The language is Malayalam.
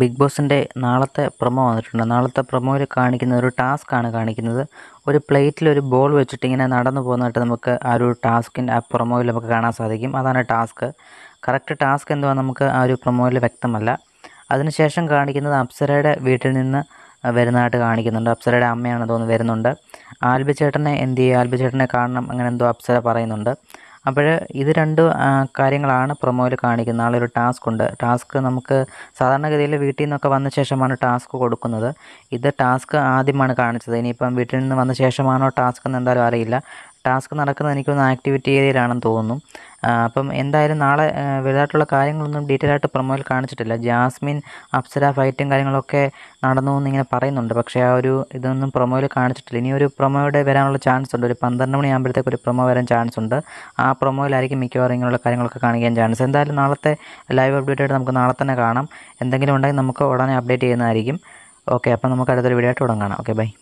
ബിഗ് ബോസിൻ്റെ നാളത്തെ പ്രൊമോ വന്നിട്ടുണ്ട് നാളത്തെ പ്രൊമോയിൽ കാണിക്കുന്ന ഒരു ടാസ്ക് ആണ് കാണിക്കുന്നത് ഒരു പ്ലേറ്റിൽ ഒരു ബോൾ വെച്ചിട്ട് ഇങ്ങനെ നടന്നു പോകുന്നതായിട്ട് നമുക്ക് ആ ഒരു ടാസ്കിൻ്റെ ആ പ്രൊമോയിൽ നമുക്ക് കാണാൻ സാധിക്കും അതാണ് ടാസ്ക് കറക്റ്റ് ടാസ്ക് എന്തുവാ നമുക്ക് ആ ഒരു പ്രൊമോയിൽ വ്യക്തമല്ല അതിനുശേഷം കാണിക്കുന്നത് അപ്സരയുടെ വീട്ടിൽ നിന്ന് വരുന്നതായിട്ട് കാണിക്കുന്നുണ്ട് അപ്സരയുടെ അമ്മയാണ് തോന്നുന്നു വരുന്നുണ്ട് ആൽബി ചേട്ടനെ എന്ത് ചെയ്യുക ആൽബി ചേട്ടനെ കാണണം അങ്ങനെ എന്തോ അപ്സര പറയുന്നുണ്ട് അപ്പോൾ ഇത് രണ്ട് കാര്യങ്ങളാണ് പ്രൊമോയിൽ കാണിക്കുന്നത് നാളെ ടാസ്ക് ഉണ്ട് ടാസ്ക് നമുക്ക് സാധാരണഗതിയിൽ വീട്ടിൽ നിന്നൊക്കെ വന്ന ശേഷമാണ് ടാസ്ക് കൊടുക്കുന്നത് ഇത് ടാസ്ക് ആദ്യമാണ് കാണിച്ചത് ഇനിയിപ്പം വീട്ടിൽ നിന്ന് വന്ന ശേഷമാണോ ടാസ്ക് എന്ന് എന്തായാലും അറിയില്ല ടാസ്ക് നടക്കുന്നത് എനിക്കൊന്ന് ആക്ടിവിറ്റി ഏരിയയിലാണെന്ന് തോന്നുന്നു അപ്പം എന്തായാലും നാളെ വലുതായിട്ടുള്ള കാര്യങ്ങളൊന്നും ഡീറ്റെയിൽ ആയിട്ട് പ്രൊമോയിൽ കാണിച്ചിട്ടില്ല ജാസ്മിൻ അപ്സര ഫൈറ്റും കാര്യങ്ങളൊക്കെ നടന്നു എന്നിങ്ങനെ പറയുന്നുണ്ട് പക്ഷേ ആ ഒരു ഇതൊന്നും പ്രൊമോയിൽ കാണിച്ചിട്ടില്ല ഇനി ഒരു പ്രൊമോയുടെ വരാനുള്ള ചാൻസ് ഉണ്ട് ഒരു പന്ത്രണ്ട് മണിയാകുമ്പോഴത്തേക്ക് ഒരു പ്രൊമോ വരാൻ ചാൻസ് ഉണ്ട് ആ പ്രൊമോയിലായിരിക്കും മിക്കവാറും ഇങ്ങനെയുള്ള കാര്യങ്ങളൊക്കെ കാണിക്കാൻ ചാൻസ് എന്തായാലും നാളത്തെ ലൈവ് അപ്ഡേറ്റ് ആയിട്ട് നമുക്ക് നാളെ തന്നെ കാണാം എന്തെങ്കിലും ഉണ്ടെങ്കിൽ നമുക്ക് ഉടനെ അപ്ഡേറ്റ് ചെയ്യുന്നതായിരിക്കും ഓക്കെ അപ്പം നമുക്ക് അടുത്തൊരു വീഡിയോ ആയിട്ട് ഉടൻ കാണാം ഓക്കെ ബൈ